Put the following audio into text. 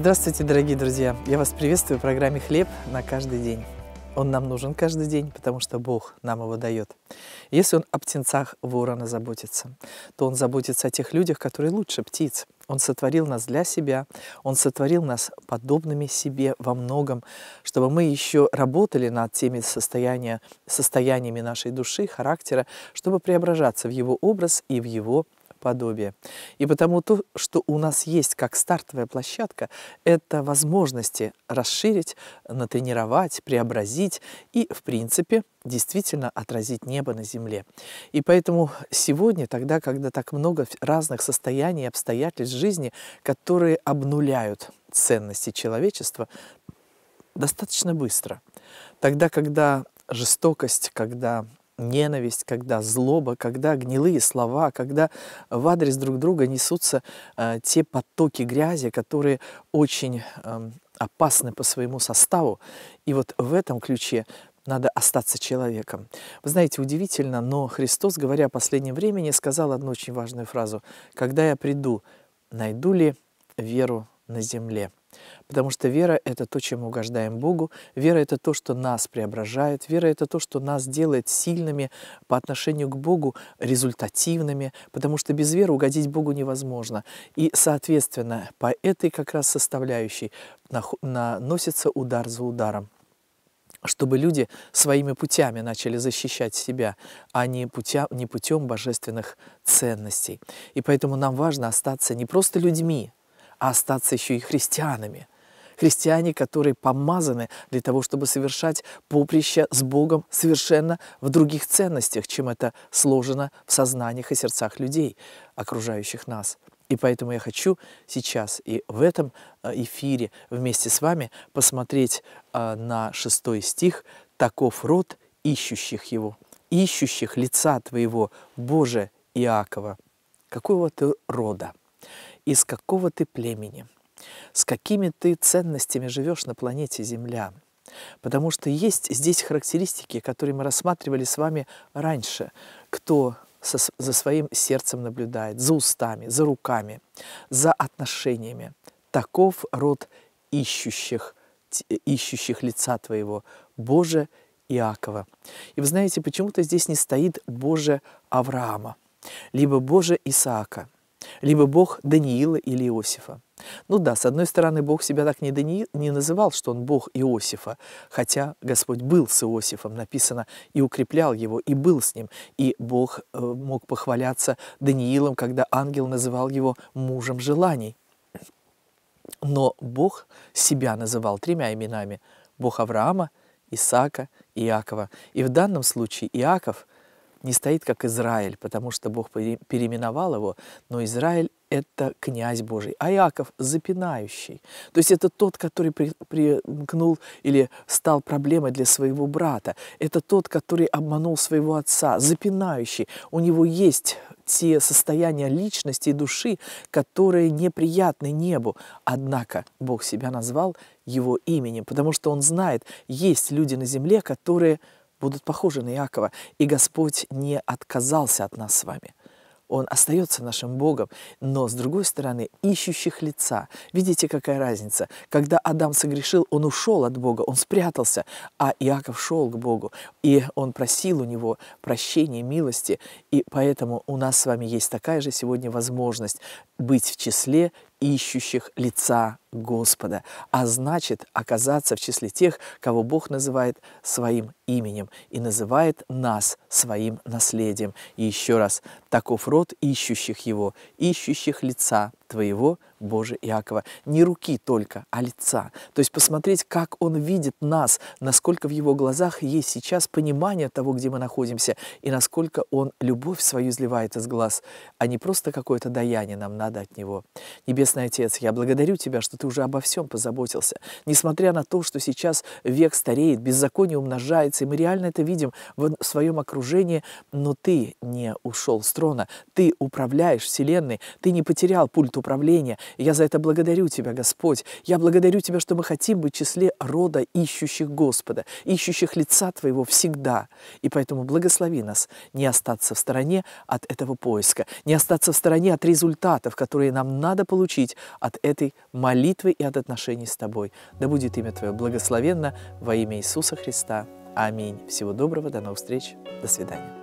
Здравствуйте, дорогие друзья! Я вас приветствую в программе «Хлеб на каждый день». Он нам нужен каждый день, потому что Бог нам его дает. Если он о птенцах ворона заботится, то он заботится о тех людях, которые лучше птиц. Он сотворил нас для себя, Он сотворил нас подобными себе во многом, чтобы мы еще работали над теми состояниями нашей души, характера, чтобы преображаться в Его образ и в Его подобие. И потому то, что у нас есть как стартовая площадка, это возможности расширить, натренировать, преобразить и, в принципе, действительно отразить небо на земле. И поэтому сегодня, тогда, когда так много разных состояний и обстоятельств жизни, которые обнуляют ценности человечества, достаточно быстро. Тогда, когда жестокость, когда ненависть, когда злоба, когда гнилые слова, когда в адрес друг друга несутся э, те потоки грязи, которые очень э, опасны по своему составу. И вот в этом ключе надо остаться человеком. Вы знаете, удивительно, но Христос, говоря о последнем времени, сказал одну очень важную фразу. «Когда я приду, найду ли веру на земле?» Потому что вера — это то, чем мы угождаем Богу, вера — это то, что нас преображает, вера — это то, что нас делает сильными по отношению к Богу, результативными, потому что без веры угодить Богу невозможно. И, соответственно, по этой как раз составляющей наносится удар за ударом чтобы люди своими путями начали защищать себя, а не, путя, не путем божественных ценностей. И поэтому нам важно остаться не просто людьми, а остаться еще и христианами. Христиане, которые помазаны для того, чтобы совершать поприще с Богом совершенно в других ценностях, чем это сложено в сознаниях и сердцах людей, окружающих нас. И поэтому я хочу сейчас и в этом э, эфире вместе с вами посмотреть э, на шестой стих «Таков род ищущих его, ищущих лица твоего, Боже Иакова». Какого ты рода? из какого ты племени, с какими ты ценностями живешь на планете Земля. Потому что есть здесь характеристики, которые мы рассматривали с вами раньше. Кто со, за своим сердцем наблюдает, за устами, за руками, за отношениями. Таков род ищущих, ищущих лица твоего, Боже Иакова. И вы знаете, почему-то здесь не стоит Боже Авраама, либо Боже Исаака – либо Бог Даниила или Иосифа. Ну да, с одной стороны, Бог себя так не, Даниил, не называл, что он Бог Иосифа, хотя Господь был с Иосифом, написано, и укреплял его, и был с ним, и Бог э, мог похваляться Даниилом, когда ангел называл его мужем желаний. Но Бог себя называл тремя именами – Бог Авраама, Исаака, Иакова. И в данном случае Иаков – не стоит как Израиль, потому что Бог переименовал его, но Израиль – это князь Божий, а Иаков – запинающий. То есть это тот, который при, примкнул или стал проблемой для своего брата. Это тот, который обманул своего отца, запинающий. У него есть те состояния личности и души, которые неприятны небу. Однако Бог себя назвал его именем, потому что он знает, есть люди на земле, которые – будут похожи на Иакова. И Господь не отказался от нас с вами. Он остается нашим Богом, но, с другой стороны, ищущих лица. Видите, какая разница? Когда Адам согрешил, он ушел от Бога, он спрятался, а Иаков шел к Богу, и он просил у него прощения, милости, и поэтому у нас с вами есть такая же сегодня возможность быть в числе ищущих лица Господа, а значит оказаться в числе тех, кого Бог называет своим именем и называет нас своим наследием. И еще раз, таков род ищущих его, ищущих лица твоего, Боже Иакова. Не руки только, а лица. То есть посмотреть, как он видит нас, насколько в его глазах есть сейчас понимание того, где мы находимся, и насколько он любовь свою изливает из глаз, а не просто какое-то даяние нам надо от него. Небесный Отец, я благодарю Тебя, что Ты уже обо всем позаботился. Несмотря на то, что сейчас век стареет, беззаконие умножается, и мы реально это видим в своем окружении, но Ты не ушел с трона, Ты управляешь Вселенной, Ты не потерял пульт управления. И я за это благодарю Тебя, Господь. Я благодарю Тебя, что мы хотим быть в числе рода ищущих Господа, ищущих лица Твоего всегда. И поэтому благослови нас не остаться в стороне от этого поиска, не остаться в стороне от результатов, которые нам надо получить от этой молитвы и от отношений с Тобой. Да будет имя Твое благословенно во имя Иисуса Христа. Аминь. Всего доброго, до новых встреч, до свидания.